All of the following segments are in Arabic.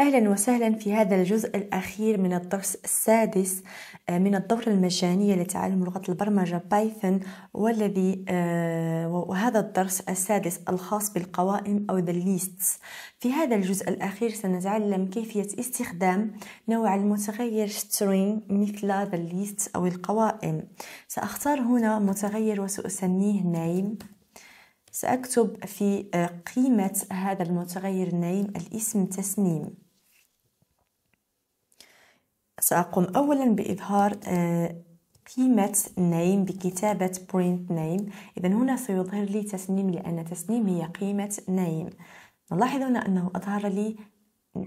أهلا وسهلا في هذا الجزء الأخير من الدرس السادس آه، من الدورة المجانية لتعلم لغة البرمجة بايثون والذي آه، وهذا الدرس السادس الخاص بالقوائم أو the lists في هذا الجزء الأخير سنتعلم كيفية استخدام نوع المتغير string مثل the lists أو القوائم سأختار هنا متغير وسأسميه name سأكتب في آه، قيمة هذا المتغير name الاسم تسنيم سأقوم أولا بإظهار آه، قيمة name بكتابة print name إذا هنا سيظهر لي تسنيم لأن تسنيم هي قيمة name نلاحظ هنا أنه أظهر لي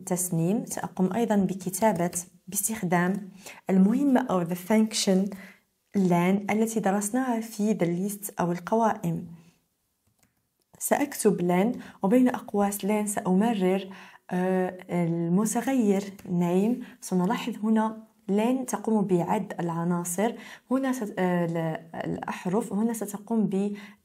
تسنيم سأقوم أيضا بكتابة باستخدام المهمة أو the function لان التي درسناها في the list أو القوائم سأكتب لان وبين أقواس لان سأمرر آه، المتغير نايم سنلاحظ هنا لن تقوم بعد العناصر هنا ست... آه، الأحرف هنا ستقوم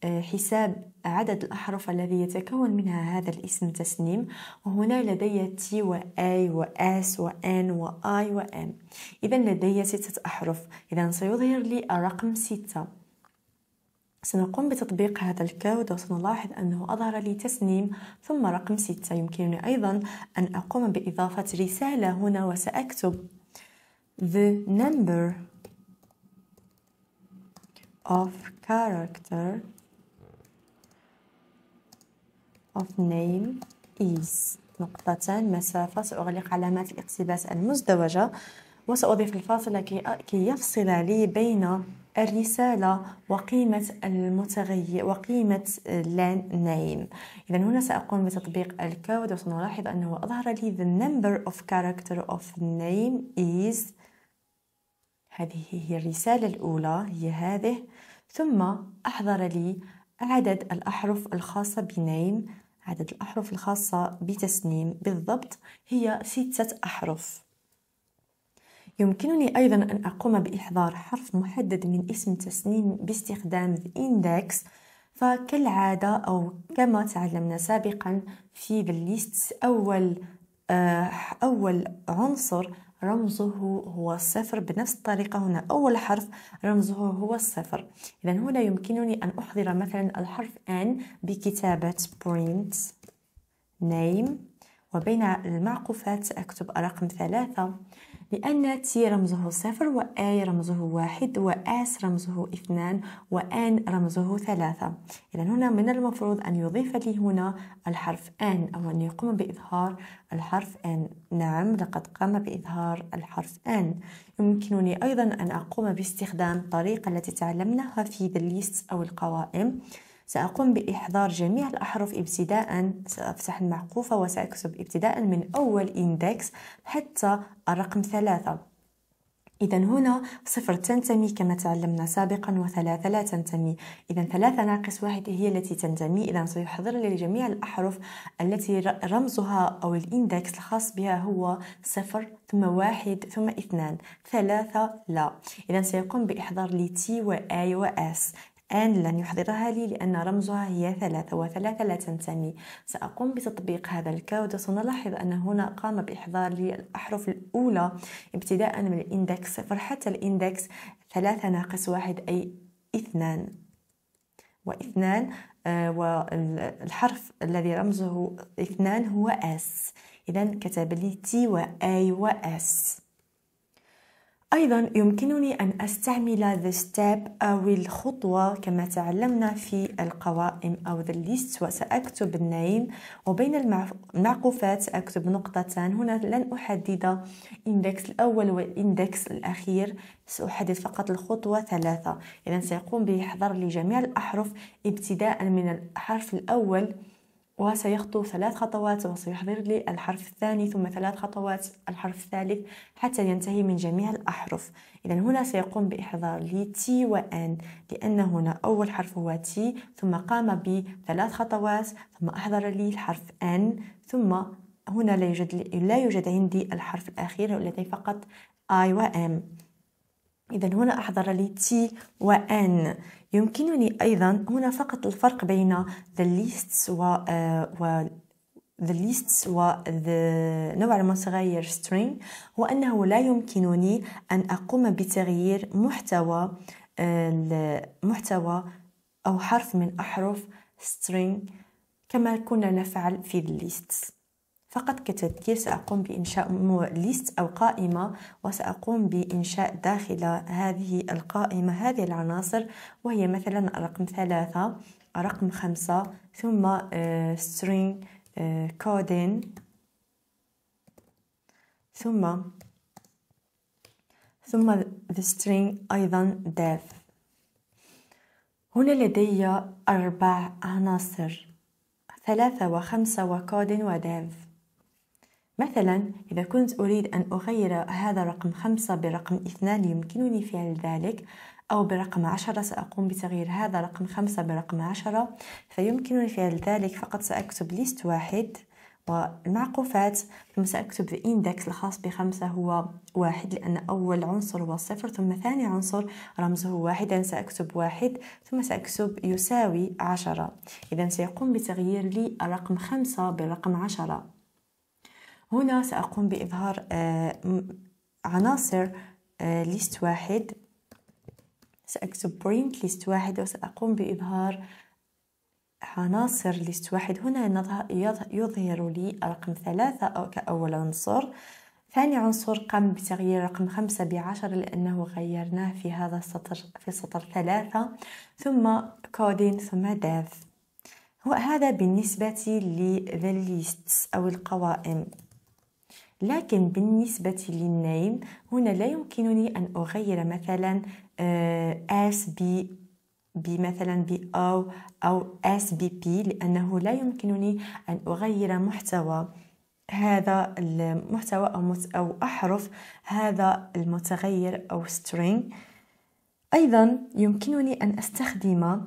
بحساب عدد الأحرف الذي يتكون منها هذا الاسم تسنيم وهنا لدي تي وآي وآس وآن وآي وآم إذا لدي ستة أحرف إذا سيظهر لي الرقم ستة سنقوم بتطبيق هذا الكود وسنلاحظ أنه أظهر لي تسنيم ثم رقم 6 يمكنني أيضا أن أقوم بإضافة رسالة هنا وسأكتب the number of character of name is نقطتان مسافة سأغلق علامات الاقتباس المزدوجة وسأضيف في الفاصل لكي كي يفصل لي بين الرسالة وقيمة المتغير وقيمة لان نيم إذا هنا سأقوم بتطبيق الكود وسنلاحظ أنه أظهر لي the number of character of name is هذه هي الرسالة الأولى هي هذه ثم أحضر لي عدد الأحرف الخاصة بنيم عدد الأحرف الخاصة بتسنيم بالضبط هي ستة أحرف يمكنني أيضا أن أقوم بإحضار حرف محدد من اسم تسنيم باستخدام the index فكالعادة أو كما تعلمنا سابقا في the Lists أول آه، أول عنصر رمزه هو الصفر بنفس الطريقة هنا أول حرف رمزه هو الصفر إذا هنا يمكنني أن أحضر مثلا الحرف N بكتابة print name وبين المعقوفات أكتب رقم ثلاثة لأن تي رمزه صفر وآي رمزه واحد وآس رمزه اثنان وآن رمزه ثلاثة إذا هنا من المفروض أن يضيف لي هنا الحرف آن أو أن يقوم بإظهار الحرف آن نعم لقد قام بإظهار الحرف آن يمكنني أيضا أن أقوم باستخدام الطريقة التي تعلمناها في the list أو القوائم سأقوم بإحضار جميع الأحرف ابتداء سأفتح المعقوفة وسأكتب ابتداء من أول إندكس حتى الرقم ثلاثة إذا هنا صفر تنتمي كما تعلمنا سابقا وثلاثة لا تنتمي إذا ثلاثة ناقص واحد هي التي تنتمي إذا سيحضر لي جميع الأحرف التي رمزها أو الإندكس الخاص بها هو صفر ثم واحد ثم اثنان ثلاثة لا إذا سيقوم بإحضار لي تي وآي وآس الآن لن يحضرها لي لأن رمزها هي ثلاثة وثلاثة لا تنتمي سأقوم بتطبيق هذا الكود سنلاحظ أن هنا قام بإحضار لي الأحرف الأولى ابتداء من الإندكس صفر حتى الإندكس ثلاثة ناقص واحد أي اثنان واثنان آه، والحرف الذي رمزه اثنان هو اس إذا كتب لي تي وآي وأس أيضا يمكنني أن أستعمل the step أو الخطوة كما تعلمنا في القوائم أو the list وسأكتب النايم وبين المعقوفات سأكتب نقطتان هنا لن أحدد index الأول والإندكس الأخير سأحدد فقط الخطوة ثلاثة إذا سيقوم بحضر لجميع الأحرف ابتداء من الحرف الأول وسيخطو ثلاث خطوات وسيحضر لي الحرف الثاني ثم ثلاث خطوات الحرف الثالث حتى ينتهي من جميع الأحرف إذا هنا سيقوم بإحضار لي تي وأن لأن هنا أول حرف هو تي ثم قام بثلاث خطوات ثم أحضر لي الحرف أن ثم هنا لا يوجد لا يوجد عندي الحرف الأخير الذي فقط I و M إذا هنا أحضر لي تي أن يمكنني أيضا هنا فقط الفرق بين the lists و, آه، و the lists و the نوع المتغير string هو أنه لا يمكنني أن أقوم بتغيير محتوى آه، محتوى أو حرف من أحرف string كما كنا نفعل في the lists فقط كتذكير سأقوم بإنشاء ليست أو قائمة وسأقوم بإنشاء داخل هذه القائمة هذه العناصر وهي مثلا رقم ثلاثة رقم خمسة ثم آه، string آه، coding ثم ثم the string أيضا def هنا لدي أربع عناصر ثلاثة وخمسة وكود وداف مثلا إذا كنت أريد أن أغير هذا رقم خمسة برقم اثنان يمكنني فعل ذلك أو برقم عشرة سأقوم بتغيير هذا رقم خمسة برقم عشرة فيمكنني فعل ذلك فقط سأكتب ليست واحد والمعقوفات ثم سأكتب الإندكس الخاص بخمسة هو واحد لأن أول عنصر هو صفر ثم ثاني عنصر رمزه واحد إذن سأكتب واحد ثم سأكتب يساوي عشرة إذا سيقوم بتغيير لي الرقم خمسة برقم عشرة هنا سأقوم بإظهار آه، عناصر ليست آه، واحد سأكتب برينت ليست واحد وسأقوم بإظهار عناصر ليست واحد هنا يظهر لي رقم ثلاثة كأول عنصر ثاني عنصر قام بتغيير رقم خمسة بعشر لأنه غيرناه في هذا السطر في سطر ثلاثة ثم كودين ثم داف هو هذا بالنسبة للليستس أو القوائم لكن بالنسبة للنيم هنا لا يمكنني أن أغير مثلا آه، S ب بمثلا ب أو أو S ب P لأنه لا يمكنني أن أغير محتوى هذا المحتوى أو أو أحرف هذا المتغير أو string أيضا يمكنني أن أستخدم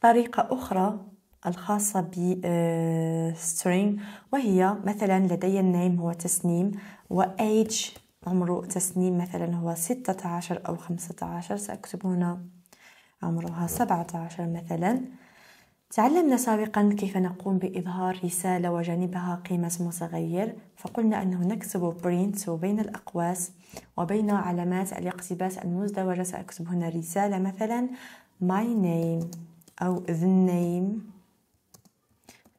طريقة أخرى الخاصة ب آه، string وهي مثلا لدي النيم هو تسنيم وage عمره تسنيم مثلا هو ستة عشر أو خمسة عشر سأكتب هنا عمرها سبعة عشر مثلا تعلمنا سابقا كيف نقوم بإظهار رسالة وجانبها قيمة متغير فقلنا أنه نكتب print وبين الأقواس وبين علامات الاقتباس المزدوجة سأكتب هنا رسالة مثلا my name أو the name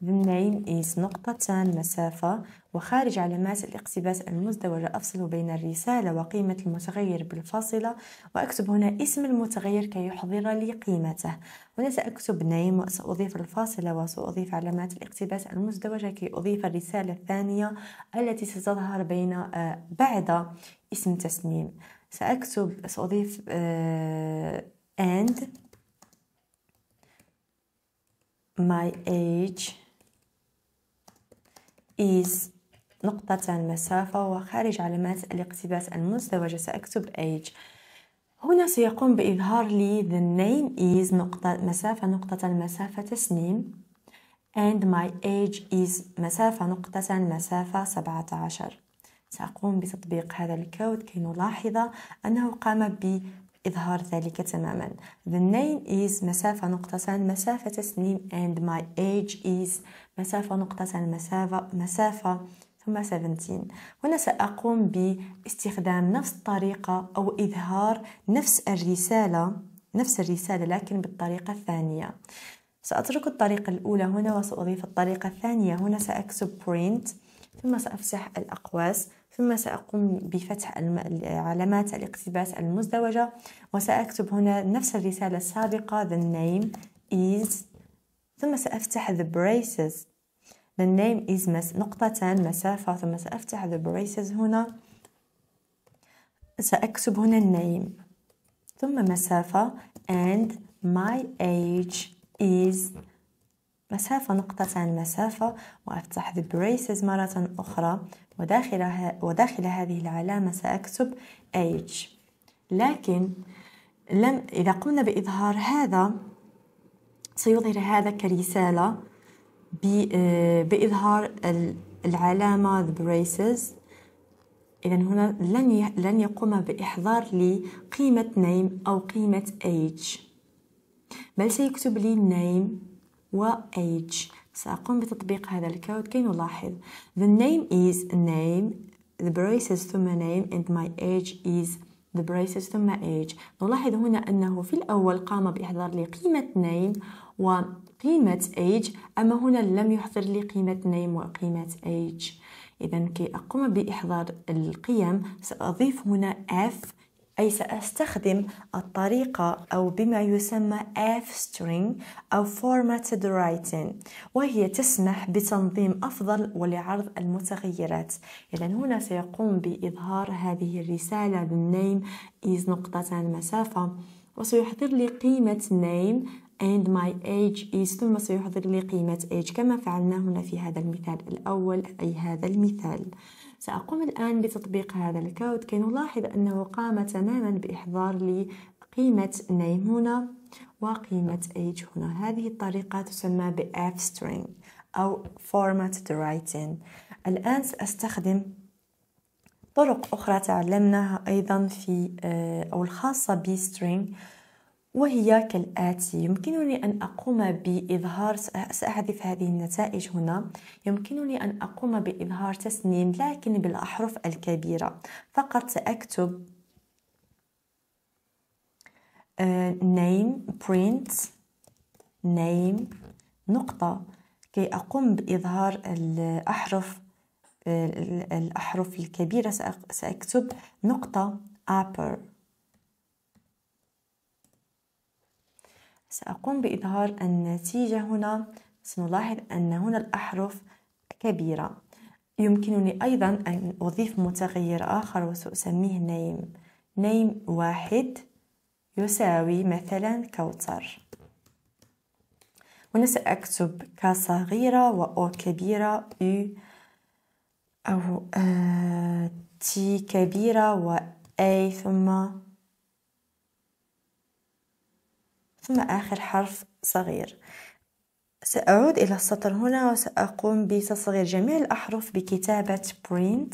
بالنيل إيس نقطتان مسافة وخارج علامات الاقتباس المزدوجة أفصل بين الرسالة وقيمة المتغير بالفاصلة وأكتب هنا اسم المتغير كي يحضر لي قيمته هنا سأكتب نيم وسأضيف الفاصلة وسأضيف علامات الاقتباس المزدوجة كي أضيف الرسالة الثانية التي ستظهر بين آه، بعد اسم تسميم سأكتب سأضيف آه، and my age is نقطة مسافة وخارج علامات الاقتباس المزدوجة سأكتب age هنا سيقوم بإظهار لي the name is نقطة مسافة نقطة المسافة تسنيم and my age is مسافة نقطة مسافة 17 سأقوم بتطبيق هذا الكود كي نلاحظ أنه قام إظهار ذلك تماما the name is مسافة نقطة مسافة سنين and my age is مسافة نقطة مسافة مسافة ثم 17 هنا سأقوم باستخدام نفس الطريقة أو إظهار نفس الرسالة نفس الرسالة لكن بالطريقة الثانية سأترك الطريقة الأولى هنا وسأضيف الطريقة الثانية هنا سأكتب print ثم سأفسح الأقواس ثم سأقوم بفتح علامات الاقتباس المزدوجة وسأكتب هنا نفس الرسالة السابقة the name is ثم سأفتح the braces the name is مس نقطتان مسافة ثم سأفتح the braces هنا سأكتب هنا name ثم مسافة and my age is مسافة نقطة عن مسافة وأفتح the braces مرة أخرى وداخل, وداخل هذه العلامة سأكتب H لكن لم إذا قمنا بإظهار هذا سيظهر هذا كرسالة آه، بإظهار العلامة the braces إذا هنا لن لن يقوم بإحضار لي قيمة name أو قيمة age بل سيكتب لي name و age سأقوم بتطبيق هذا الكود كي نلاحظ the name is name the braces ثم name and my age is the braces ثم age نلاحظ هنا أنه في الأول قام بإحضار لي قيمة name وقيمة age أما هنا لم يحضر لي قيمة name وقيمة age إذا كي أقوم بإحضار القيم سأضيف هنا f أي سأستخدم الطريقة أو بما يسمى F string أو formatted writing وهي تسمح بتنظيم أفضل ولعرض المتغيرات إذا هنا سيقوم بإظهار هذه الرسالة بالنيم is نقطة المسافة وسيحضر لي قيمة name and my age is ثم سيحضر لي قيمة age كما فعلنا هنا في هذا المثال الأول أي هذا المثال سأقوم الآن بتطبيق هذا الكود كي نلاحظ أنه قام تماما بإحضار لي قيمة نيمونة وقيمة age هنا هذه الطريقة تسمى ب f string أو format writing الآن سأستخدم طرق أخرى تعلمناها أيضا في آه، أو الخاصة ب string وهي كالآتي يمكنني أن أقوم بإظهار سأحذف هذه النتائج هنا يمكنني أن أقوم بإظهار تسنيم لكن بالأحرف الكبيرة فقط سأكتب آه، name print name نقطة كي أقوم بإظهار الأحرف آه، الأحرف الكبيرة سأكتب نقطة upper سأقوم بإظهار النتيجة هنا سنلاحظ أن هنا الأحرف كبيرة يمكنني أيضا أن أضيف متغير آخر وسأسميه نيم نيم واحد يساوي مثلا كوتر هنا سأكتب ك صغيرة و أو كبيرة أو أو تي كبيرة و أي ثم ثم آخر حرف صغير سأعود إلى السطر هنا وسأقوم بتصغير جميع الأحرف بكتابة print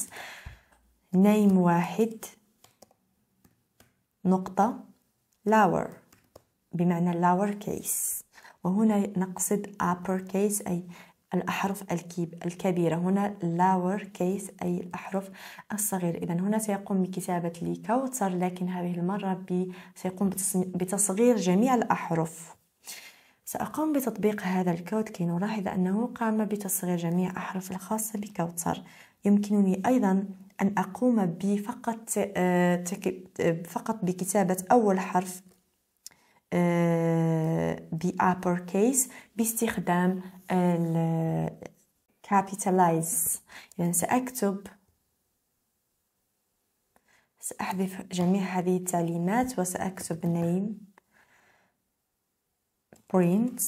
name واحد نقطة lower بمعنى lower case وهنا نقصد upper case أي الأحرف الكبيرة هنا lower case أي الأحرف الصغيرة إذا هنا سيقوم بكتابة كوتر لكن هذه المرة بي سيقوم بتصغير جميع الأحرف سأقوم بتطبيق هذا الكود كي نلاحظ أنه قام بتصغير جميع أحرف الخاصة بكوتر يمكنني أيضا أن أقوم بفقط آه، آه، فقط بكتابة أول حرف بأبر آه، كيس باستخدام capitalize يعني سأكتب سأحذف جميع هذه التعليمات وسأكتب name print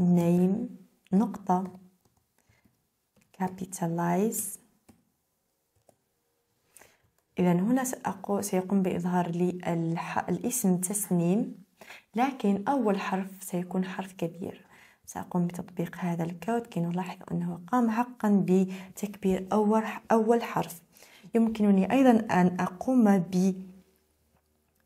name نقطة capitalize إذا هنا سيقوم بإظهار لي الاسم تسنيم لكن أول حرف سيكون حرف كبير سأقوم بتطبيق هذا الكود كي نلاحظ أنه قام حقا بتكبير أول أول حرف يمكنني أيضا أن أقوم ب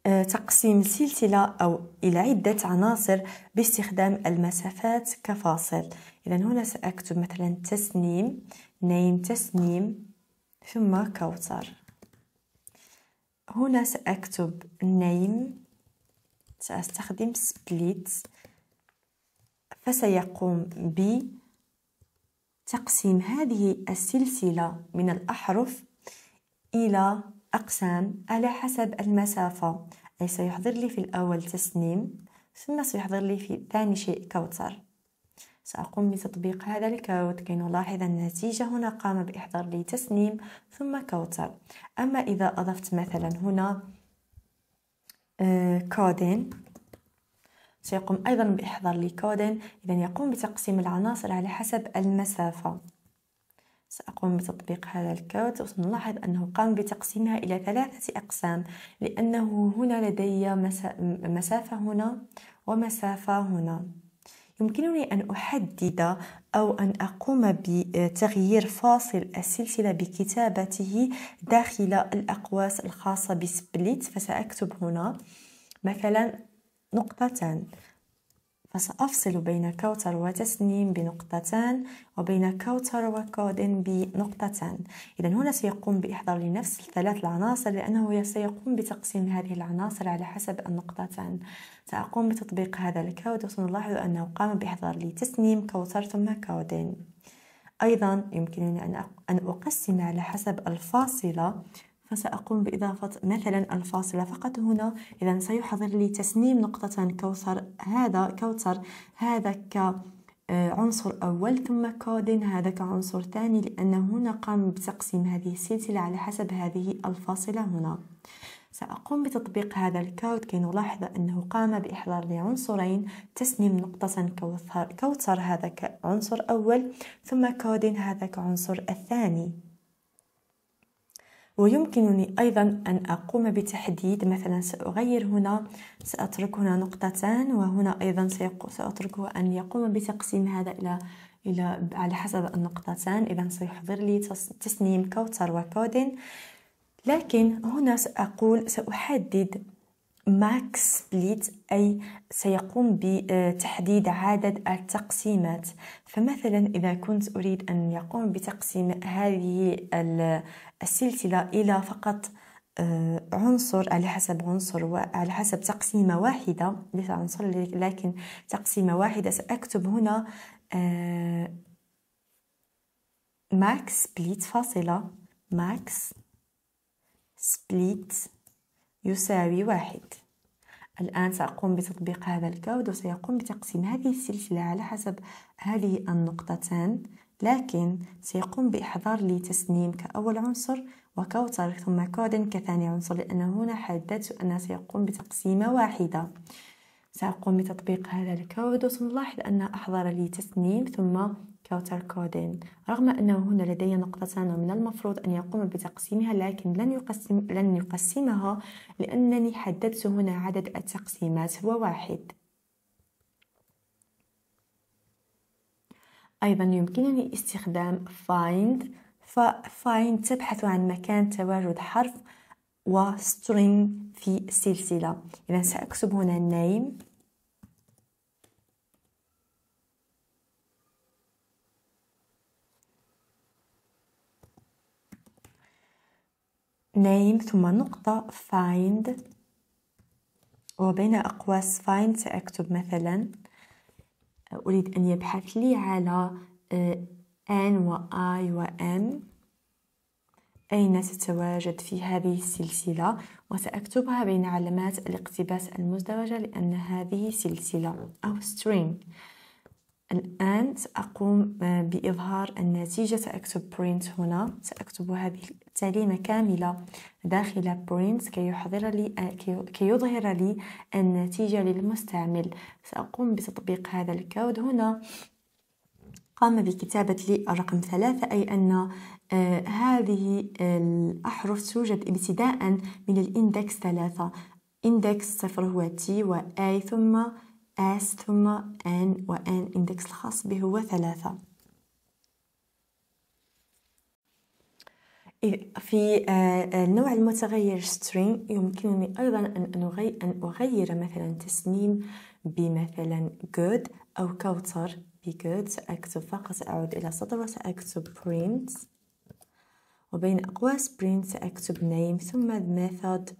آه، تقسيم سلسلة أو إلى عدة عناصر باستخدام المسافات كفاصل إذا هنا سأكتب مثلا تسنيم نين تسنيم ثم كوثر هنا سأكتب name سأستخدم split فسيقوم بتقسيم هذه السلسلة من الأحرف إلى أقسام على حسب المسافة أي سيحضر لي في الأول تسنيم ثم سيحضر لي في ثاني شيء كوتر سأقوم بتطبيق هذا الكود كي نلاحظ النتيجة هنا قام بإحضار لي تسنيم ثم كوثر أما إذا أضفت مثلا هنا آه، كودين سيقوم أيضا بإحضار لي كودين إذا يقوم بتقسيم العناصر على حسب المسافة سأقوم بتطبيق هذا الكود وسنلاحظ أنه قام بتقسيمها إلى ثلاثة أقسام لأنه هنا لدي مسافة هنا ومسافة هنا يمكنني أن أحدد أو أن أقوم بتغيير فاصل السلسلة بكتابته داخل الأقواس الخاصة بسبليت فسأكتب هنا مثلا نقطتان فسأفصل بين كوثر وتسنيم بنقطتان وبين كوثر وكود بنقطتان إذا هنا سيقوم بإحضار لنفس الثلاث العناصر لأنه سيقوم بتقسيم هذه العناصر على حسب النقطتان سأقوم بتطبيق هذا الكود وسنلاحظ أنه قام بإحضار لي تسنيم كوثر ثم كود أيضا يمكنني أن أقسم على حسب الفاصلة فسأقوم بإضافة مثلا الفاصلة فقط هنا إذا سيحضر لي تسنيم نقطة كوثر هذا كوثر هذا ك عنصر أول ثم كودين هذا كعنصر ثاني لأن هنا قام بتقسيم هذه السلسلة على حسب هذه الفاصلة هنا سأقوم بتطبيق هذا الكود كي نلاحظ أنه قام بإحضار لي عنصرين تسنيم نقطة كوثر, كوثر هذا كعنصر أول ثم كودين هذا كعنصر الثاني ويمكنني أيضا أن أقوم بتحديد مثلا سأغير هنا سأترك هنا نقطتان وهنا أيضا سأتركه أن يقوم بتقسيم هذا إلى إلى على حسب النقطتان إذا سيحضر لي تسنيم كوتر وكودين لكن هنا سأقول سأحدد ماكس سبليت أي سيقوم بتحديد عدد التقسيمات فمثلا إذا كنت أريد أن يقوم بتقسيم هذه السلسلة إلى فقط آه، عنصر على حسب عنصر وعلى حسب تقسيمة واحدة ليس عنصر لكن تقسيمة واحدة سأكتب هنا ماكس آه، سبليت فاصلة ماكس سبليت يساوي واحد الآن سأقوم بتطبيق هذا الكود وسيقوم بتقسيم هذه السلسلة على حسب هذه النقطتان لكن سيقوم بإحضار لي تسنيم كأول عنصر وكوتر ثم كودن كثاني عنصر لأنه هنا حددت أنه سيقوم بتقسيمة واحدة سأقوم بتطبيق هذا الكود وسنلاحظ أن أحضر لي تسنيم ثم كوتر كودين رغم أنه هنا لدي نقطتان ومن المفروض أن يقوم بتقسيمها لكن لن, يقسم لن يقسمها لأنني حددت هنا عدد التقسيمات هو واحد أيضا يمكنني استخدام find find تبحث عن مكان تواجد حرف و string في السلسلة إذا سأكتب هنا name name ثم نقطة find وبين أقواس find سأكتب مثلا أريد أن يبحث لي على N آه، و I و M أين تتواجد في هذه السلسلة وسأكتبها بين علامات الاقتباس المزدوجة لأن هذه سلسلة أو string الآن سأقوم آه، بإظهار النتيجة سأكتب print هنا سأكتب هذه تعليمة كاملة داخل برينت كي يحضر لي كي يظهر لي النتيجة للمستعمل سأقوم بتطبيق هذا الكود هنا قام بكتابة لي الرقم ثلاثة أي أن آه، هذه آه، الأحرف توجد ابتداء من الإندكس ثلاثة إندكس صفر هو تي و A ثم S ثم N و N إندكس الخاص به هو ثلاثة إيه، في النوع آه، آه، المتغير string يمكنني أيضا أن أن أغير مثلا تسنيم بمثلا good أو ب good سأكتب فقط سأعود إلى سطر وسأكتب print وبين أقواس print سأكتب name ثم method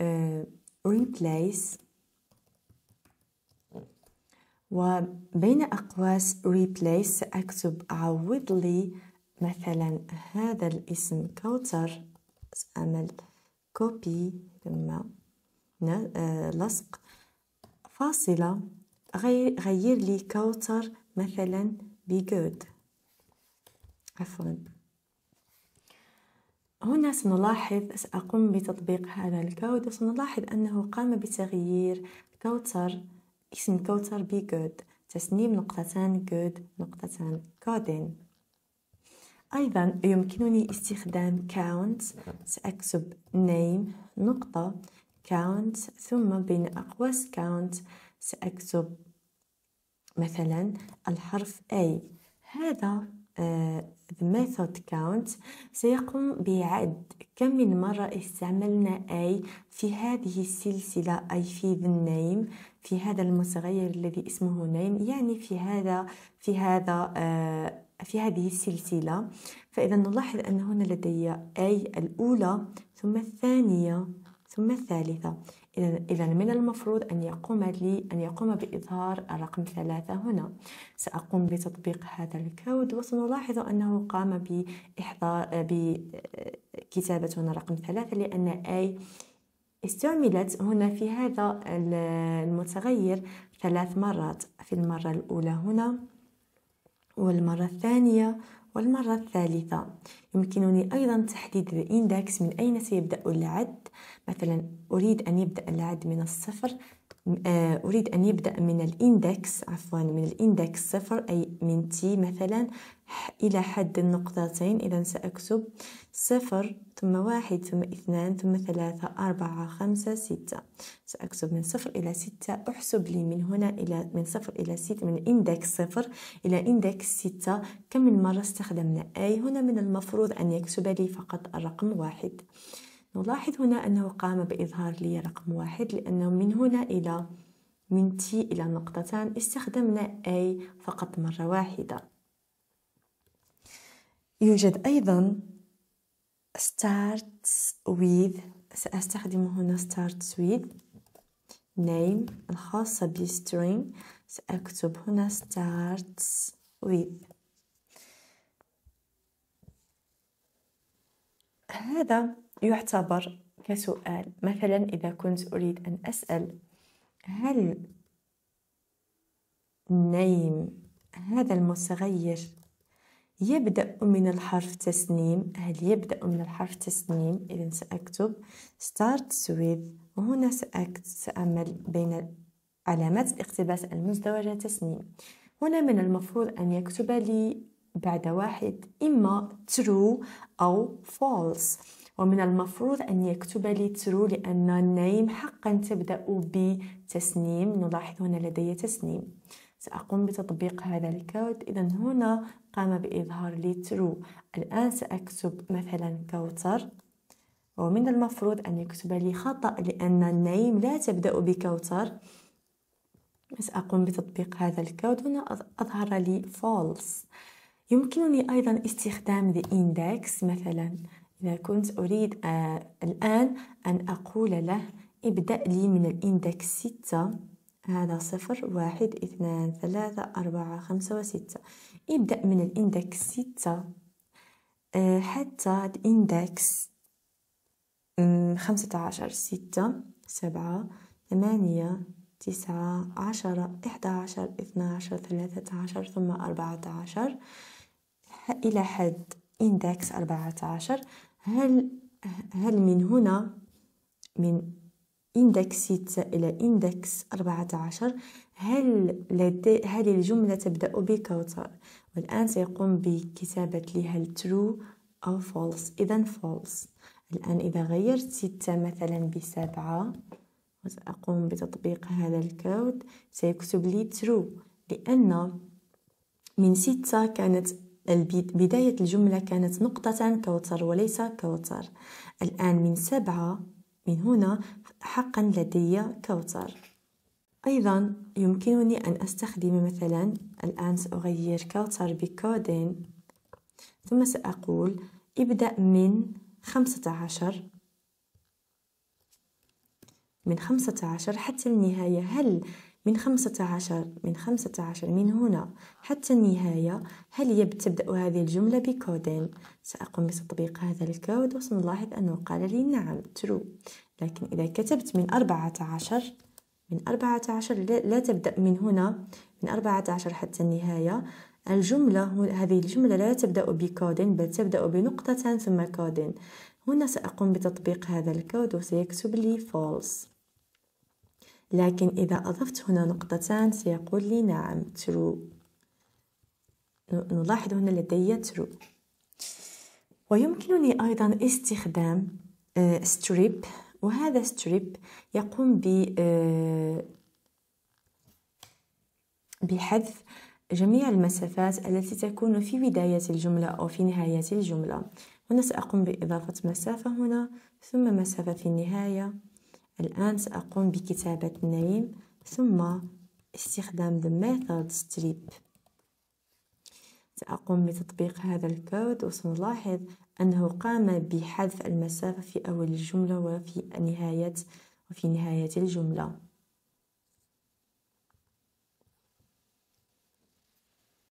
آه، replace وبين أقواس replace سأكتب عوض لي مثلا هذا الاسم كوثر سأعمل كوبي ثم آه، لصق فاصلة غير لي كوثر مثلا بجود عفوا هنا سنلاحظ سأقوم بتطبيق هذا الكود وسنلاحظ أنه قام بتغيير كوثر اسم كوثر بجود تسنيم نقطتان جود نقطتان كودين أيضا يمكنني استخدام count سأكتب name نقطة count ثم بين أقواس count سأكتب مثلا الحرف A هذا uh, the method count سيقوم بعد كم من مرة استعملنا A في هذه السلسلة أي في the name في هذا المتغير الذي اسمه name يعني في هذا في هذا uh, في هذه السلسلة فإذا نلاحظ أن هنا لدي أي الأولى ثم الثانية ثم الثالثة إذا من المفروض أن يقوم لي أن يقوم بإظهار الرقم ثلاثة هنا سأقوم بتطبيق هذا الكود وسنلاحظ أنه قام بإحضار بكتابة هنا رقم ثلاثة لأن أي استعملت هنا في هذا المتغير ثلاث مرات في المرة الأولى هنا والمرة الثانية والمرة الثالثة يمكنني أيضا تحديد الإندكس من أين سيبدأ العد مثلا أريد أن يبدأ العد من الصفر آه، أريد أن يبدأ من الإندكس عفوا من الإندكس صفر أي من تي مثلا إلى حد النقطتين إذا سأكتب صفر ثم واحد ثم اثنان ثم ثلاثة أربعة خمسة ستة سأكتب من صفر إلى ستة أحسب لي من هنا إلى من صفر إلى ستة من إندكس صفر إلى إندكس ستة كم من مرة استخدمنا أي هنا من المفروض أن يكتب لي فقط الرقم واحد نلاحظ هنا أنه قام بإظهار لي رقم واحد لأنه من هنا إلى من تي إلى نقطتان استخدمنا أي فقط مرة واحدة يوجد أيضا starts with سأستخدم هنا starts with name الخاصة string سأكتب هنا starts with هذا يعتبر كسؤال مثلا إذا كنت أريد أن أسأل هل name هذا المتغير يبدأ من الحرف تسنيم هل يبدأ من الحرف تسنيم إذا سأكتب start with وهنا سأعمل بين علامات الاقتباس المزدوجة تسنيم هنا من المفروض أن يكتب لي بعد واحد إما true أو false ومن المفروض أن يكتب لي true لأن النيم حقا تبدأ بتسنيم نلاحظ هنا لدي تسنيم سأقوم بتطبيق هذا الكود إذا هنا قام بإظهار لي ترو الآن سأكتب مثلا كوثر ومن المفروض أن يكتب لي خطأ لأن النيم لا تبدأ بكوثر سأقوم بتطبيق هذا الكود هنا أظهر لي false يمكنني أيضا استخدام the index مثلا إذا كنت أريد آه الآن أن أقول له ابدأ لي من الإندكس 6 هذا صفر واحد اثنان ثلاثة أربعة خمسة وستة ابدأ من الاندكس ستة آه، حتى الاندكس خمسة عشر ستة سبعة ثمانية تسعة عشرة إحدى عشر اثنا عشر ثلاثة عشر ثم أربعة عشر إلى حد اندكس أربعة عشر هل هل من هنا من إندكس إلى إندكس 14 هل لدي هل الجملة تبدأ بكوثر والآن سيقوم بكتابة لي هل true أو false إذا false الآن إذا غيرت ستة مثلا بسبعة وسأقوم بتطبيق هذا الكود سيكتب لي true لأن من ستة كانت بداية الجملة كانت نقطة كوثر وليس كوثر الآن من سبعة من هنا حقا لدي كوثر أيضا يمكنني أن أستخدم مثلا الآن سأغير كوثر بكودين ثم سأقول ابدأ من خمسة عشر من خمسة عشر حتى النهاية هل من خمسة عشر من خمسة عشر من هنا حتى النهاية هل تبدأ هذه الجملة بكودين؟ سأقوم بتطبيق هذا الكود وسنلاحظ أنه قال لي نعم true لكن إذا كتبت من أربعة عشر من أربعة عشر لا تبدأ من هنا من أربعة عشر حتى النهاية الجملة هذه الجملة لا تبدأ بكود بل تبدأ بنقطة ثم كود هنا سأقوم بتطبيق هذا الكود وسيكتب لي false لكن إذا أضفت هنا نقطتان سيقول لي نعم true نلاحظ هنا لدي true ويمكنني أيضا استخدام آه، strip وهذا ستريب يقوم ب آه، بحذف جميع المسافات التي تكون في بداية الجملة أو في نهاية الجملة هنا سأقوم بإضافة مسافة هنا ثم مسافة في النهاية الآن سأقوم بكتابة نيم ثم استخدام the method strip سأقوم بتطبيق هذا الكود وسنلاحظ أنه قام بحذف المسافة في أول الجملة وفي نهاية وفي نهاية الجملة